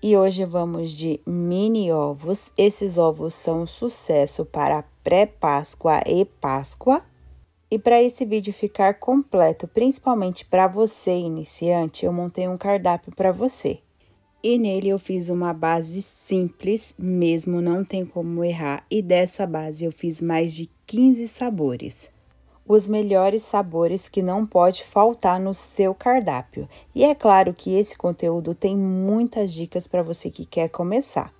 E hoje vamos de mini ovos. Esses ovos são um sucesso para pré-Páscoa e Páscoa. E para esse vídeo ficar completo, principalmente para você iniciante, eu montei um cardápio para você. E nele eu fiz uma base simples, mesmo não tem como errar, e dessa base eu fiz mais de 15 sabores os melhores sabores que não pode faltar no seu cardápio. E é claro que esse conteúdo tem muitas dicas para você que quer começar.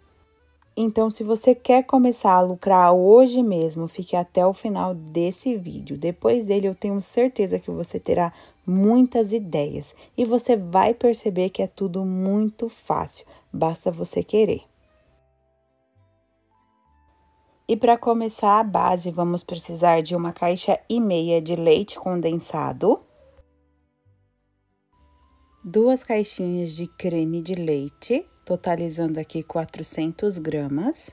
Então, se você quer começar a lucrar hoje mesmo, fique até o final desse vídeo. Depois dele, eu tenho certeza que você terá muitas ideias e você vai perceber que é tudo muito fácil, basta você querer. E para começar a base, vamos precisar de uma caixa e meia de leite condensado, duas caixinhas de creme de leite, totalizando aqui 400 gramas.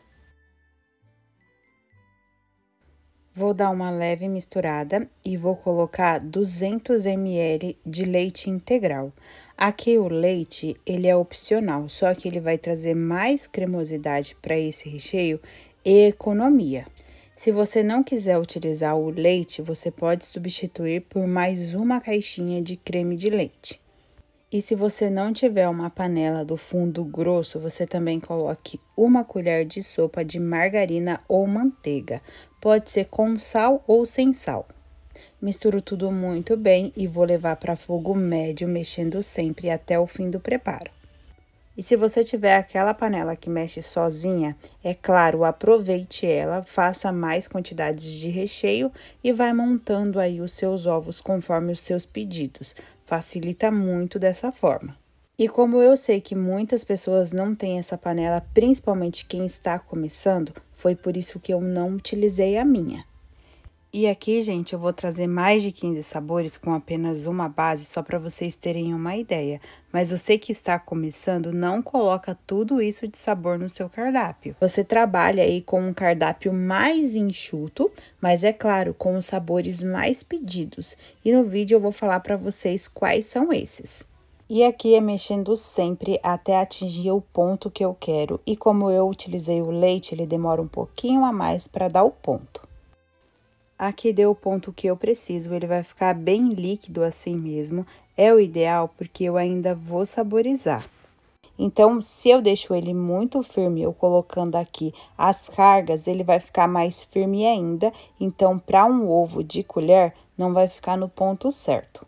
Vou dar uma leve misturada e vou colocar 200 ml de leite integral. Aqui o leite, ele é opcional, só que ele vai trazer mais cremosidade para esse recheio economia. Se você não quiser utilizar o leite, você pode substituir por mais uma caixinha de creme de leite. E se você não tiver uma panela do fundo grosso, você também coloque uma colher de sopa de margarina ou manteiga. Pode ser com sal ou sem sal. Misturo tudo muito bem e vou levar para fogo médio, mexendo sempre até o fim do preparo. E se você tiver aquela panela que mexe sozinha, é claro, aproveite ela, faça mais quantidades de recheio e vai montando aí os seus ovos conforme os seus pedidos. Facilita muito dessa forma. E como eu sei que muitas pessoas não têm essa panela, principalmente quem está começando, foi por isso que eu não utilizei a minha. E aqui, gente, eu vou trazer mais de 15 sabores com apenas uma base, só para vocês terem uma ideia. Mas você que está começando, não coloca tudo isso de sabor no seu cardápio. Você trabalha aí com um cardápio mais enxuto, mas é claro, com os sabores mais pedidos. E no vídeo eu vou falar para vocês quais são esses. E aqui é mexendo sempre até atingir o ponto que eu quero. E como eu utilizei o leite, ele demora um pouquinho a mais para dar o ponto aqui deu o ponto que eu preciso, ele vai ficar bem líquido assim mesmo. É o ideal porque eu ainda vou saborizar. Então, se eu deixo ele muito firme, eu colocando aqui as cargas, ele vai ficar mais firme ainda. Então, para um ovo de colher, não vai ficar no ponto certo.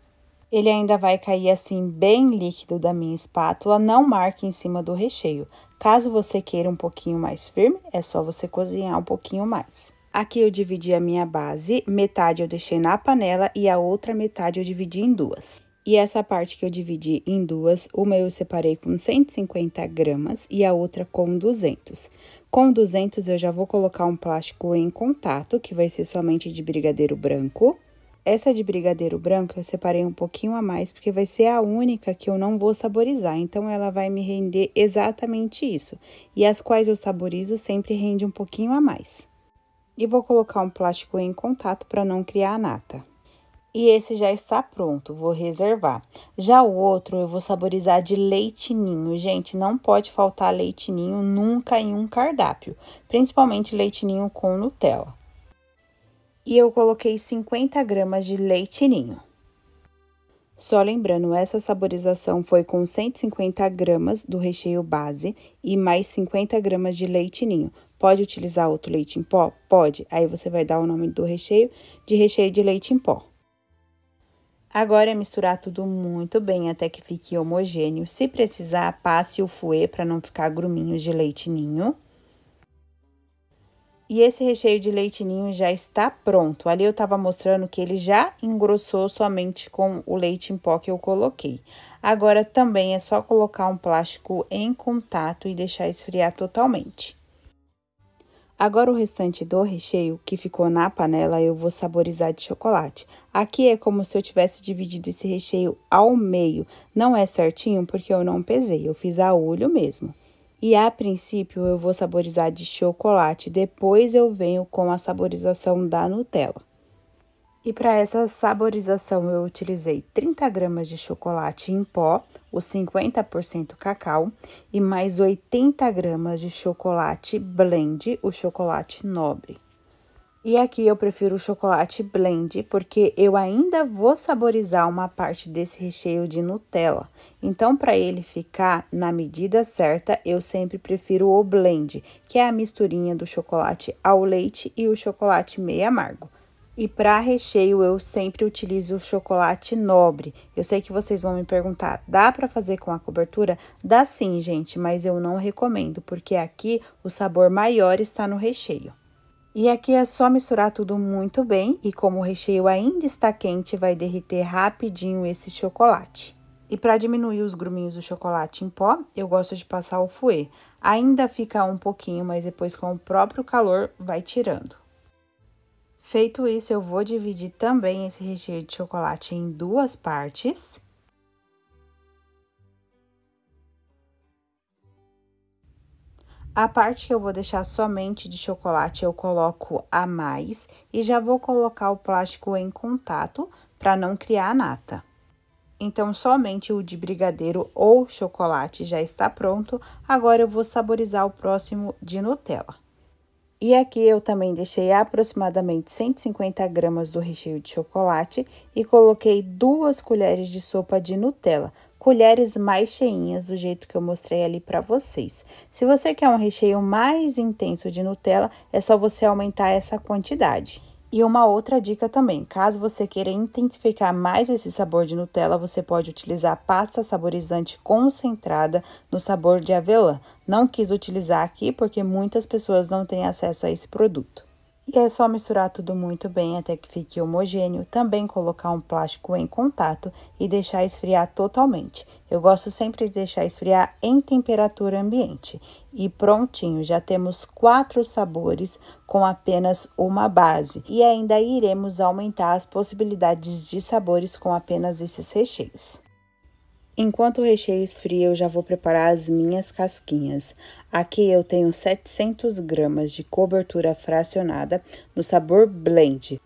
Ele ainda vai cair assim bem líquido da minha espátula, não marque em cima do recheio. Caso você queira um pouquinho mais firme, é só você cozinhar um pouquinho mais. Aqui eu dividi a minha base, metade eu deixei na panela e a outra metade eu dividi em duas. E essa parte que eu dividi em duas, uma eu separei com 150 gramas e a outra com 200. Com 200 eu já vou colocar um plástico em contato, que vai ser somente de brigadeiro branco. Essa de brigadeiro branco eu separei um pouquinho a mais, porque vai ser a única que eu não vou saborizar, então ela vai me render exatamente isso. E as quais eu saborizo sempre rende um pouquinho a mais e vou colocar um plástico em contato para não criar a nata. E esse já está pronto, vou reservar. Já o outro eu vou saborizar de leitinho. Gente, não pode faltar leitinho nunca em um cardápio, principalmente leitinho com Nutella. E eu coloquei 50 gramas de leitinho. Só lembrando, essa saborização foi com 150 gramas do recheio base e mais 50 gramas de leite ninho. Pode utilizar outro leite em pó? Pode. Aí você vai dar o nome do recheio de recheio de leite em pó. Agora é misturar tudo muito bem até que fique homogêneo. Se precisar, passe o fouet para não ficar gruminhos de leite ninho. E esse recheio de leitinho já está pronto. Ali eu estava mostrando que ele já engrossou somente com o leite em pó que eu coloquei. Agora também é só colocar um plástico em contato e deixar esfriar totalmente. Agora o restante do recheio que ficou na panela eu vou saborizar de chocolate. Aqui é como se eu tivesse dividido esse recheio ao meio. Não é certinho porque eu não pesei, eu fiz a olho mesmo. E a princípio eu vou saborizar de chocolate, depois eu venho com a saborização da Nutella. E para essa saborização eu utilizei 30 gramas de chocolate em pó, os 50% cacau e mais 80 gramas de chocolate blend, o chocolate nobre. E aqui eu prefiro o chocolate blend, porque eu ainda vou saborizar uma parte desse recheio de Nutella. Então, para ele ficar na medida certa, eu sempre prefiro o blend, que é a misturinha do chocolate ao leite e o chocolate meio amargo. E para recheio eu sempre utilizo o chocolate nobre. Eu sei que vocês vão me perguntar, dá para fazer com a cobertura? Dá sim, gente, mas eu não recomendo, porque aqui o sabor maior está no recheio. E aqui é só misturar tudo muito bem e como o recheio ainda está quente, vai derreter rapidinho esse chocolate. E para diminuir os gruminhos do chocolate em pó, eu gosto de passar o fouet. Ainda fica um pouquinho, mas depois com o próprio calor vai tirando. Feito isso, eu vou dividir também esse recheio de chocolate em duas partes. A parte que eu vou deixar somente de chocolate eu coloco a mais e já vou colocar o plástico em contato para não criar a nata. Então, somente o de brigadeiro ou chocolate já está pronto. Agora, eu vou saborizar o próximo de Nutella. E aqui eu também deixei aproximadamente 150 gramas do recheio de chocolate e coloquei duas colheres de sopa de Nutella colheres mais cheinhas, do jeito que eu mostrei ali para vocês. Se você quer um recheio mais intenso de Nutella, é só você aumentar essa quantidade. E uma outra dica também, caso você queira intensificar mais esse sabor de Nutella, você pode utilizar pasta saborizante concentrada no sabor de avelã. Não quis utilizar aqui porque muitas pessoas não têm acesso a esse produto. E é só misturar tudo muito bem até que fique homogêneo, também colocar um plástico em contato e deixar esfriar totalmente. Eu gosto sempre de deixar esfriar em temperatura ambiente. E prontinho, já temos quatro sabores com apenas uma base. E ainda iremos aumentar as possibilidades de sabores com apenas esses recheios. Enquanto o recheio esfria, eu já vou preparar as minhas casquinhas. Aqui eu tenho 700 gramas de cobertura fracionada no sabor blend.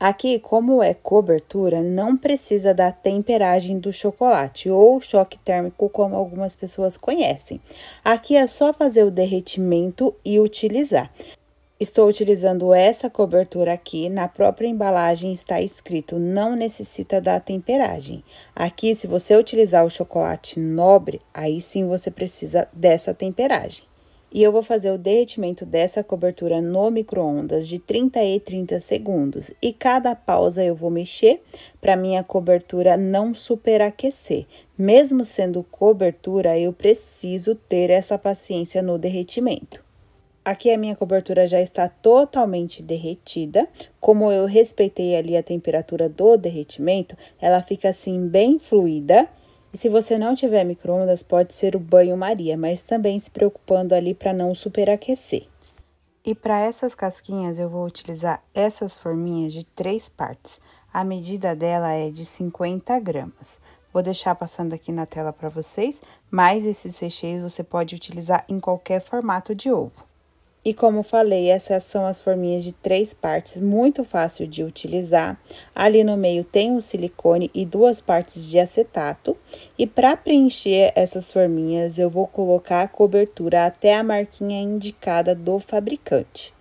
Aqui, como é cobertura, não precisa da temperagem do chocolate ou choque térmico, como algumas pessoas conhecem. Aqui é só fazer o derretimento e utilizar. Estou utilizando essa cobertura aqui, na própria embalagem está escrito não necessita da temperagem. Aqui, se você utilizar o chocolate nobre, aí sim você precisa dessa temperagem. E eu vou fazer o derretimento dessa cobertura no micro-ondas de 30 e 30 segundos. E cada pausa eu vou mexer para minha cobertura não superaquecer. Mesmo sendo cobertura, eu preciso ter essa paciência no derretimento. Aqui a minha cobertura já está totalmente derretida. Como eu respeitei ali a temperatura do derretimento, ela fica assim bem fluida. E se você não tiver micro-ondas, pode ser o banho-maria, mas também se preocupando ali para não superaquecer. E para essas casquinhas, eu vou utilizar essas forminhas de três partes. A medida dela é de 50 gramas. Vou deixar passando aqui na tela para vocês, mas esses recheios você pode utilizar em qualquer formato de ovo. E como falei, essas são as forminhas de três partes, muito fácil de utilizar. Ali no meio tem o silicone e duas partes de acetato. E para preencher essas forminhas, eu vou colocar a cobertura até a marquinha indicada do fabricante.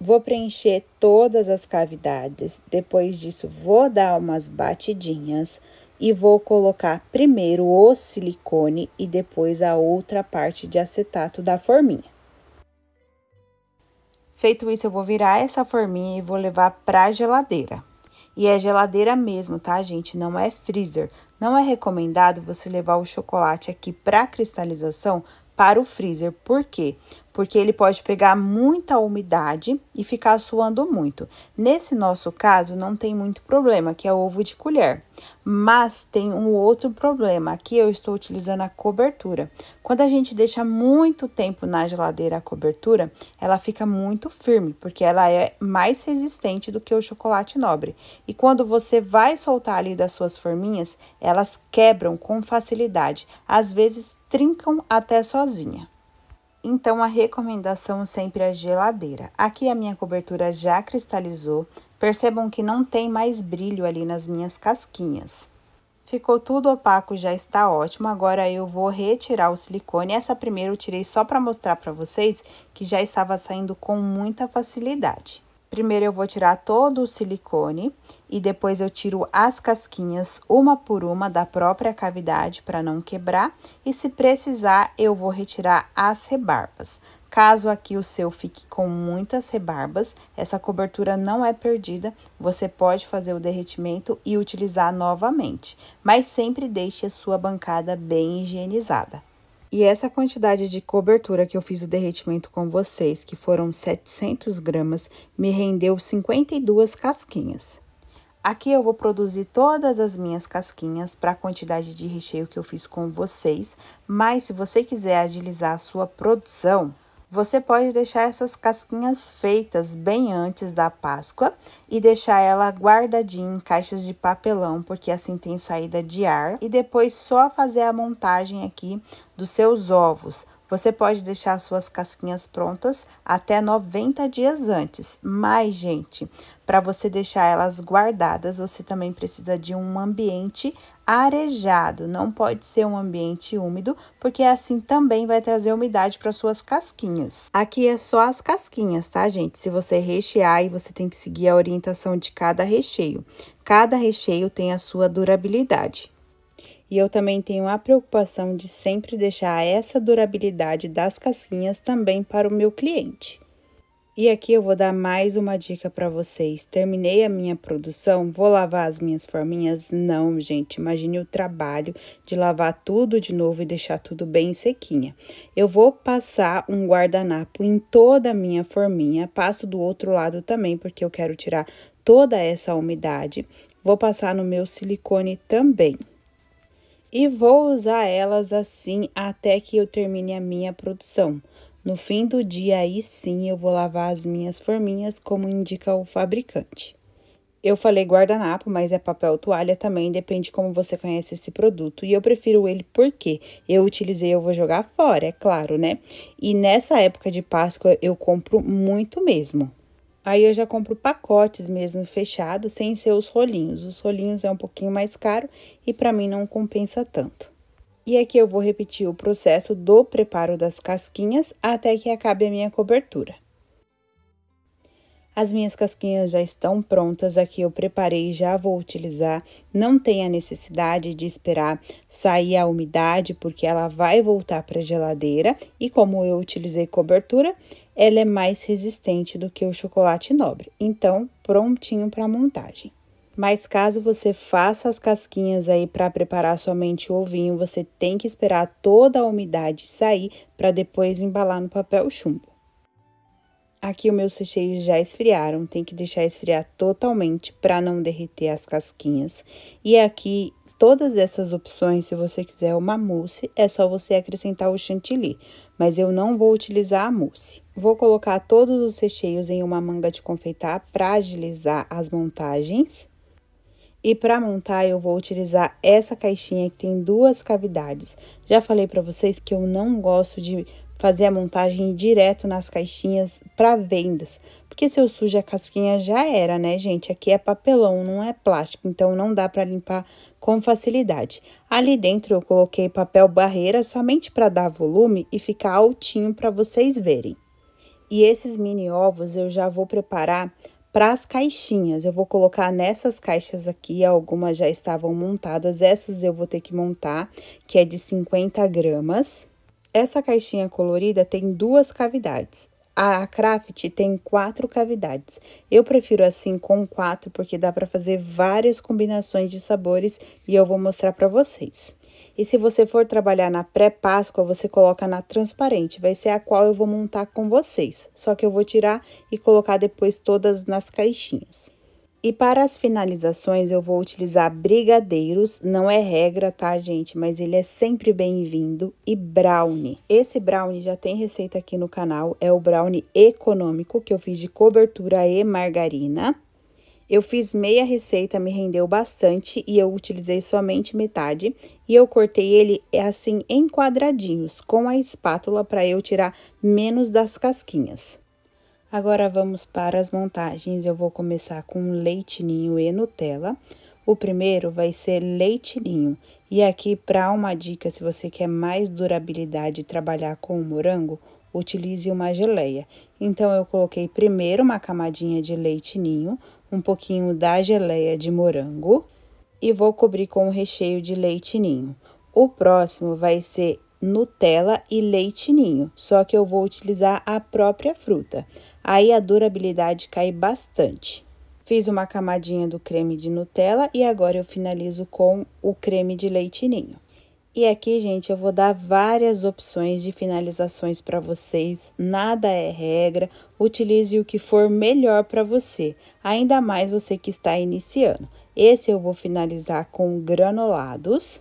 Vou preencher todas as cavidades, depois disso vou dar umas batidinhas e vou colocar primeiro o silicone e depois a outra parte de acetato da forminha. Feito isso, eu vou virar essa forminha e vou levar para a geladeira. E é geladeira mesmo, tá, gente? Não é freezer. Não é recomendado você levar o chocolate aqui para cristalização para o freezer. Por quê? porque ele pode pegar muita umidade e ficar suando muito. Nesse nosso caso, não tem muito problema, que é ovo de colher. Mas tem um outro problema, aqui eu estou utilizando a cobertura. Quando a gente deixa muito tempo na geladeira a cobertura, ela fica muito firme, porque ela é mais resistente do que o chocolate nobre. E quando você vai soltar ali das suas forminhas, elas quebram com facilidade, às vezes trincam até sozinha. Então, a recomendação sempre é a geladeira. Aqui a minha cobertura já cristalizou. Percebam que não tem mais brilho ali nas minhas casquinhas. Ficou tudo opaco, já está ótimo. Agora eu vou retirar o silicone. Essa primeira eu tirei só para mostrar para vocês que já estava saindo com muita facilidade. Primeiro eu vou tirar todo o silicone e depois eu tiro as casquinhas uma por uma da própria cavidade para não quebrar e se precisar eu vou retirar as rebarbas. Caso aqui o seu fique com muitas rebarbas, essa cobertura não é perdida, você pode fazer o derretimento e utilizar novamente, mas sempre deixe a sua bancada bem higienizada. E essa quantidade de cobertura que eu fiz o derretimento com vocês, que foram 700 gramas, me rendeu 52 casquinhas. Aqui eu vou produzir todas as minhas casquinhas para a quantidade de recheio que eu fiz com vocês, mas se você quiser agilizar a sua produção, você pode deixar essas casquinhas feitas bem antes da Páscoa e deixar ela guardadinha em caixas de papelão, porque assim tem saída de ar. E depois só fazer a montagem aqui dos seus ovos. Você pode deixar suas casquinhas prontas até 90 dias antes. Mas, gente, para você deixar elas guardadas, você também precisa de um ambiente arejado. Não pode ser um ambiente úmido, porque assim também vai trazer umidade para suas casquinhas. Aqui é só as casquinhas, tá, gente? Se você rechear, e você tem que seguir a orientação de cada recheio. Cada recheio tem a sua durabilidade. E eu também tenho a preocupação de sempre deixar essa durabilidade das casquinhas também para o meu cliente. E aqui eu vou dar mais uma dica para vocês. Terminei a minha produção, vou lavar as minhas forminhas? Não, gente, imagine o trabalho de lavar tudo de novo e deixar tudo bem sequinha. Eu vou passar um guardanapo em toda a minha forminha, passo do outro lado também, porque eu quero tirar toda essa umidade. Vou passar no meu silicone também e vou usar elas assim até que eu termine a minha produção. No fim do dia, aí sim eu vou lavar as minhas forminhas, como indica o fabricante. Eu falei guardanapo, mas é papel toalha também, depende como você conhece esse produto. E eu prefiro ele porque eu utilizei, eu vou jogar fora, é claro, né? E nessa época de Páscoa eu compro muito mesmo. Aí eu já compro pacotes mesmo fechados, sem ser os rolinhos. Os rolinhos é um pouquinho mais caro e para mim não compensa tanto. E aqui eu vou repetir o processo do preparo das casquinhas até que acabe a minha cobertura. As minhas casquinhas já estão prontas, aqui eu preparei já vou utilizar. Não tem a necessidade de esperar sair a umidade, porque ela vai voltar para a geladeira. E como eu utilizei cobertura, ela é mais resistente do que o chocolate nobre, então prontinho para montagem. Mas caso você faça as casquinhas aí para preparar somente o ovinho, você tem que esperar toda a umidade sair para depois embalar no papel chumbo. Aqui os meus recheios já esfriaram, tem que deixar esfriar totalmente para não derreter as casquinhas. E aqui Todas essas opções, se você quiser uma mousse, é só você acrescentar o chantilly, mas eu não vou utilizar a mousse. Vou colocar todos os recheios em uma manga de confeitar para agilizar as montagens. E para montar eu vou utilizar essa caixinha que tem duas cavidades. Já falei para vocês que eu não gosto de fazer a montagem direto nas caixinhas para vendas. Porque se eu sujo a casquinha já era, né, gente? Aqui é papelão, não é plástico, então não dá para limpar com facilidade. Ali dentro eu coloquei papel barreira somente para dar volume e ficar altinho para vocês verem. E esses mini ovos eu já vou preparar para as caixinhas. Eu vou colocar nessas caixas aqui, algumas já estavam montadas, essas eu vou ter que montar, que é de 50 gramas. Essa caixinha colorida tem duas cavidades. A craft tem quatro cavidades. Eu prefiro assim com quatro, porque dá para fazer várias combinações de sabores e eu vou mostrar para vocês. E se você for trabalhar na pré-páscoa, você coloca na transparente, vai ser a qual eu vou montar com vocês. Só que eu vou tirar e colocar depois todas nas caixinhas. E para as finalizações eu vou utilizar brigadeiros, não é regra, tá, gente? Mas ele é sempre bem-vindo e brownie. Esse brownie já tem receita aqui no canal, é o brownie econômico que eu fiz de cobertura e margarina. Eu fiz meia receita, me rendeu bastante e eu utilizei somente metade. E eu cortei ele é assim em quadradinhos com a espátula para eu tirar menos das casquinhas. Agora vamos para as montagens. Eu vou começar com leite ninho e Nutella. O primeiro vai ser leite ninho. E aqui, para uma dica, se você quer mais durabilidade e trabalhar com o morango, utilize uma geleia. Então, eu coloquei primeiro uma camadinha de leite ninho, um pouquinho da geleia de morango e vou cobrir com o um recheio de leite ninho. O próximo vai ser Nutella e leite ninho, só que eu vou utilizar a própria fruta aí a durabilidade cai bastante. Fiz uma camadinha do creme de Nutella e agora eu finalizo com o creme de leite ninho. E aqui, gente, eu vou dar várias opções de finalizações para vocês. Nada é regra, utilize o que for melhor para você, ainda mais você que está iniciando. Esse eu vou finalizar com granulados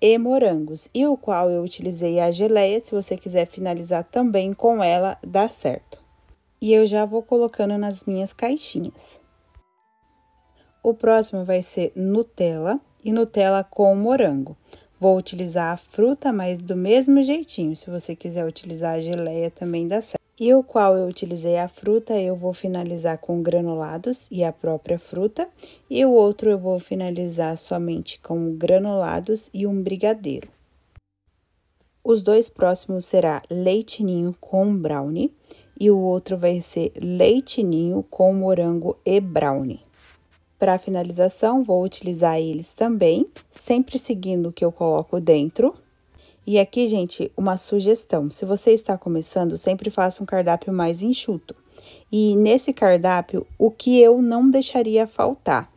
e morangos, e o qual eu utilizei a geleia, se você quiser finalizar também com ela, dá certo e eu já vou colocando nas minhas caixinhas. O próximo vai ser Nutella e Nutella com morango. Vou utilizar a fruta, mas do mesmo jeitinho. Se você quiser utilizar a geleia, também dá certo. E o qual eu utilizei a fruta, eu vou finalizar com granulados e a própria fruta. E o outro eu vou finalizar somente com granulados e um brigadeiro. Os dois próximos será leitinho com brownie e o outro vai ser leitinho com morango e brownie. Para finalização, vou utilizar eles também, sempre seguindo o que eu coloco dentro. E aqui, gente, uma sugestão. Se você está começando, sempre faça um cardápio mais enxuto. E nesse cardápio, o que eu não deixaria faltar?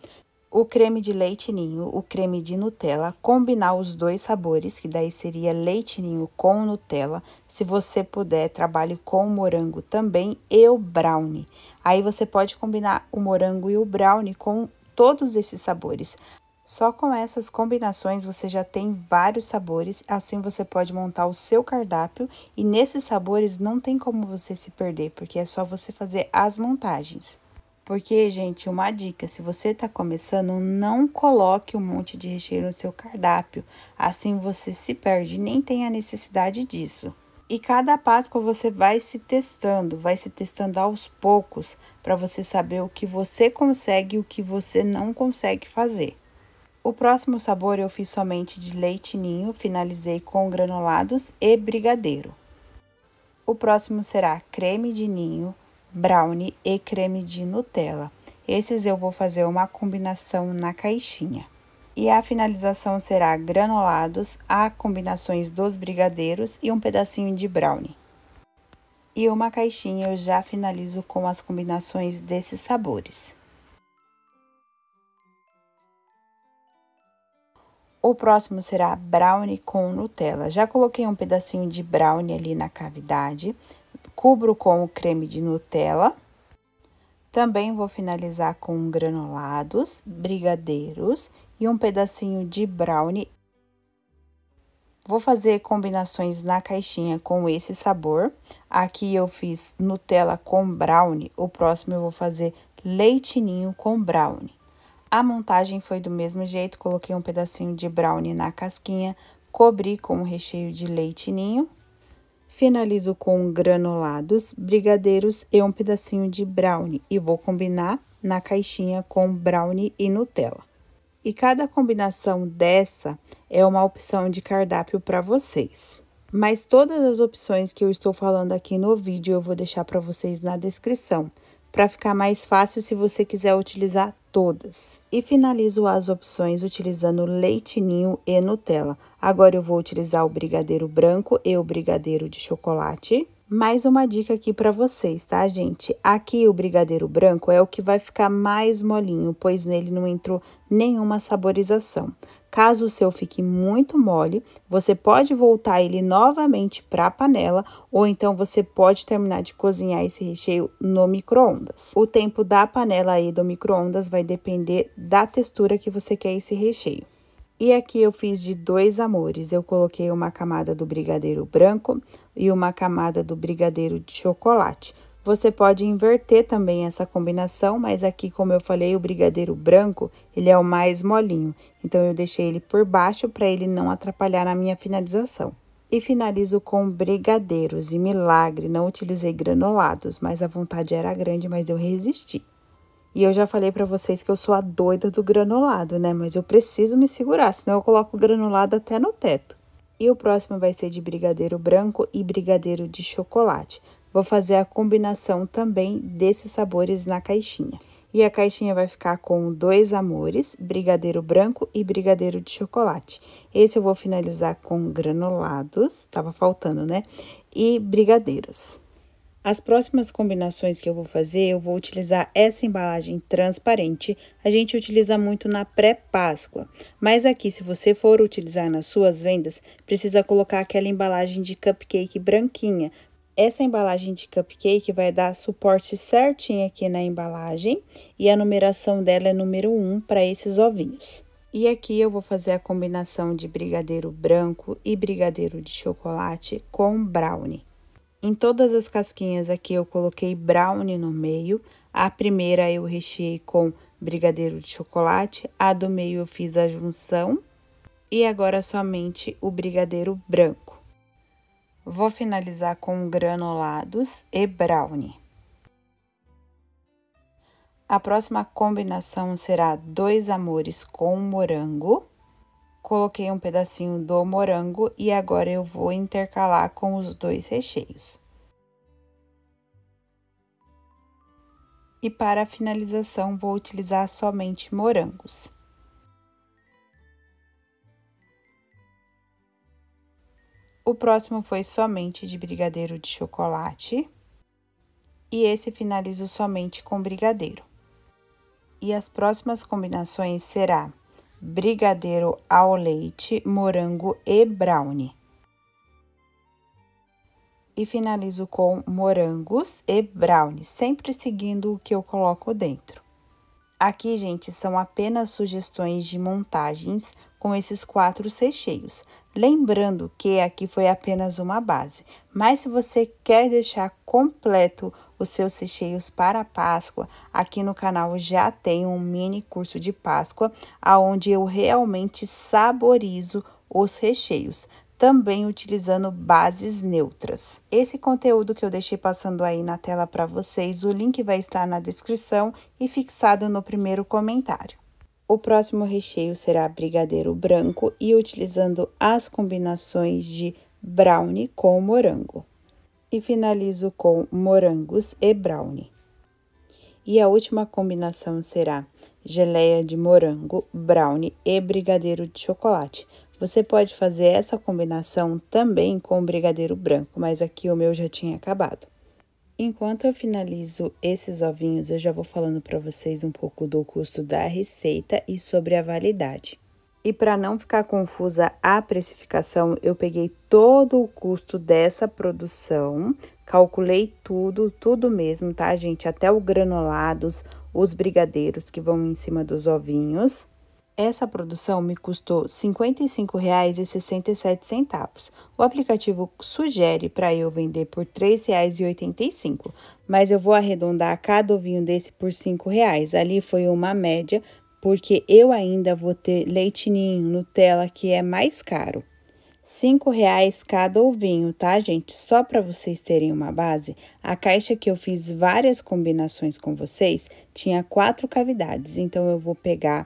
o creme de leite ninho, o creme de Nutella, combinar os dois sabores, que daí seria leite ninho com Nutella. Se você puder, trabalhe com morango também e o brownie. Aí você pode combinar o morango e o brownie com todos esses sabores. Só com essas combinações você já tem vários sabores, assim você pode montar o seu cardápio e nesses sabores não tem como você se perder, porque é só você fazer as montagens. Porque, gente, uma dica, se você está começando, não coloque um monte de recheio no seu cardápio. Assim você se perde, nem tem a necessidade disso. E cada Páscoa você vai se testando, vai se testando aos poucos, para você saber o que você consegue e o que você não consegue fazer. O próximo sabor eu fiz somente de leite ninho, finalizei com granulados e brigadeiro. O próximo será creme de ninho, brownie e creme de Nutella. Esses eu vou fazer uma combinação na caixinha. E a finalização será granulados, a combinações dos brigadeiros e um pedacinho de brownie. E uma caixinha eu já finalizo com as combinações desses sabores. O próximo será brownie com Nutella. Já coloquei um pedacinho de brownie ali na cavidade. Cubro com o creme de Nutella. Também vou finalizar com granulados, brigadeiros e um pedacinho de brownie. Vou fazer combinações na caixinha com esse sabor. Aqui eu fiz Nutella com brownie, o próximo eu vou fazer leitinho com brownie. A montagem foi do mesmo jeito, coloquei um pedacinho de brownie na casquinha, cobri com o um recheio de leite ninho Finalizo com granulados, brigadeiros e um pedacinho de brownie. E vou combinar na caixinha com brownie e Nutella. E cada combinação dessa é uma opção de cardápio para vocês. Mas todas as opções que eu estou falando aqui no vídeo eu vou deixar para vocês na descrição para ficar mais fácil se você quiser utilizar todas. E finalizo as opções utilizando leite ninho e Nutella. Agora eu vou utilizar o brigadeiro branco e o brigadeiro de chocolate. Mais uma dica aqui para vocês, tá, gente? Aqui o brigadeiro branco é o que vai ficar mais molinho, pois nele não entrou nenhuma saborização. Caso o seu fique muito mole, você pode voltar ele novamente para a panela ou então você pode terminar de cozinhar esse recheio no micro-ondas. O tempo da panela e do micro-ondas vai depender da textura que você quer esse recheio. E aqui eu fiz de dois amores, eu coloquei uma camada do brigadeiro branco e uma camada do brigadeiro de chocolate. Você pode inverter também essa combinação, mas aqui, como eu falei, o brigadeiro branco, ele é o mais molinho. Então, eu deixei ele por baixo para ele não atrapalhar na minha finalização. E finalizo com brigadeiros, e milagre, não utilizei granulados, mas a vontade era grande, mas eu resisti. E eu já falei para vocês que eu sou a doida do granulado, né? Mas eu preciso me segurar, senão eu coloco o granulado até no teto. E o próximo vai ser de brigadeiro branco e brigadeiro de chocolate. Vou fazer a combinação também desses sabores na caixinha. E a caixinha vai ficar com dois amores, brigadeiro branco e brigadeiro de chocolate. Esse eu vou finalizar com granulados, tava faltando, né? E brigadeiros. As próximas combinações que eu vou fazer, eu vou utilizar essa embalagem transparente. A gente utiliza muito na pré-páscoa, mas aqui se você for utilizar nas suas vendas, precisa colocar aquela embalagem de cupcake branquinha. Essa embalagem de cupcake vai dar suporte certinho aqui na embalagem e a numeração dela é número 1 para esses ovinhos. E aqui eu vou fazer a combinação de brigadeiro branco e brigadeiro de chocolate com brownie. Em todas as casquinhas aqui eu coloquei brownie no meio. A primeira eu recheei com brigadeiro de chocolate, a do meio eu fiz a junção e agora somente o brigadeiro branco. Vou finalizar com granulados e brownie. A próxima combinação será dois amores com morango. Coloquei um pedacinho do morango e agora eu vou intercalar com os dois recheios. E para a finalização, vou utilizar somente morangos. O próximo foi somente de brigadeiro de chocolate. E esse finalizo somente com brigadeiro. E as próximas combinações será brigadeiro ao leite, morango e brownie. E finalizo com morangos e brownie, sempre seguindo o que eu coloco dentro. Aqui, gente, são apenas sugestões de montagens com esses quatro recheios. Lembrando que aqui foi apenas uma base, mas se você quer deixar completo os seus recheios para a Páscoa, aqui no canal já tem um mini curso de Páscoa, aonde eu realmente saborizo os recheios, também utilizando bases neutras. Esse conteúdo que eu deixei passando aí na tela para vocês, o link vai estar na descrição e fixado no primeiro comentário. O próximo recheio será brigadeiro branco e utilizando as combinações de brownie com morango. E finalizo com morangos e brownie. E a última combinação será geleia de morango, brownie e brigadeiro de chocolate. Você pode fazer essa combinação também com brigadeiro branco, mas aqui o meu já tinha acabado. Enquanto eu finalizo esses ovinhos, eu já vou falando para vocês um pouco do custo da receita e sobre a validade. E para não ficar confusa a precificação, eu peguei todo o custo dessa produção, calculei tudo, tudo mesmo, tá, gente? Até o granulados, os brigadeiros que vão em cima dos ovinhos. Essa produção me custou R$ 55,67. O aplicativo sugere para eu vender por R$ 3,85, mas eu vou arredondar cada ovinho desse por R$ 5,00. Ali foi uma média, porque eu ainda vou ter leite ninho, Nutella, que é mais caro. R$ reais cada ovinho, tá, gente? Só para vocês terem uma base, a caixa que eu fiz várias combinações com vocês tinha quatro cavidades, então eu vou pegar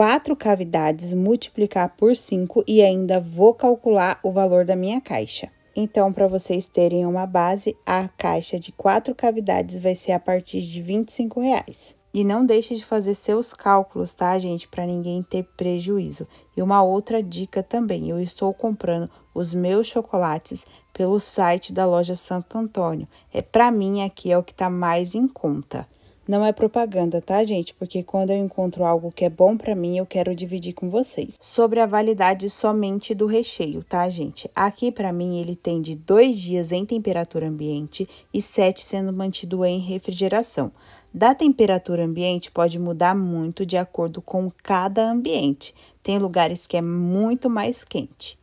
quatro cavidades, multiplicar por 5 e ainda vou calcular o valor da minha caixa. Então, para vocês terem uma base, a caixa de quatro cavidades vai ser a partir de R$ 25. Reais. E não deixe de fazer seus cálculos, tá, gente? Para ninguém ter prejuízo. E uma outra dica também, eu estou comprando os meus chocolates pelo site da loja Santo Antônio. É para mim aqui é o que está mais em conta. Não é propaganda, tá, gente? Porque quando eu encontro algo que é bom para mim, eu quero dividir com vocês. Sobre a validade somente do recheio, tá, gente? Aqui, para mim, ele tem de dois dias em temperatura ambiente e sete sendo mantido em refrigeração. Da temperatura ambiente pode mudar muito de acordo com cada ambiente. Tem lugares que é muito mais quente.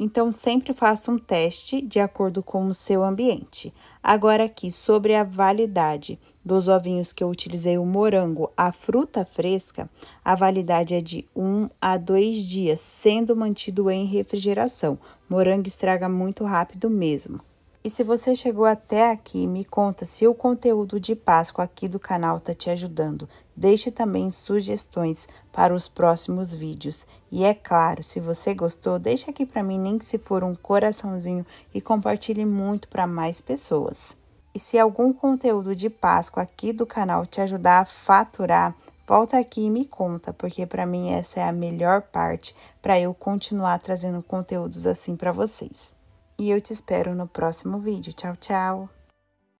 Então, sempre faça um teste de acordo com o seu ambiente. Agora, aqui sobre a validade dos ovinhos que eu utilizei o morango, a fruta fresca, a validade é de 1 a 2 dias, sendo mantido em refrigeração. Morango estraga muito rápido mesmo. E se você chegou até aqui, me conta se o conteúdo de Páscoa aqui do canal está te ajudando. Deixe também sugestões para os próximos vídeos. E é claro, se você gostou, deixe aqui para mim nem que se for um coraçãozinho e compartilhe muito para mais pessoas. E se algum conteúdo de Páscoa aqui do canal te ajudar a faturar, Volta aqui e me conta, porque para mim essa é a melhor parte para eu continuar trazendo conteúdos assim para vocês e eu te espero no próximo vídeo. Tchau, tchau!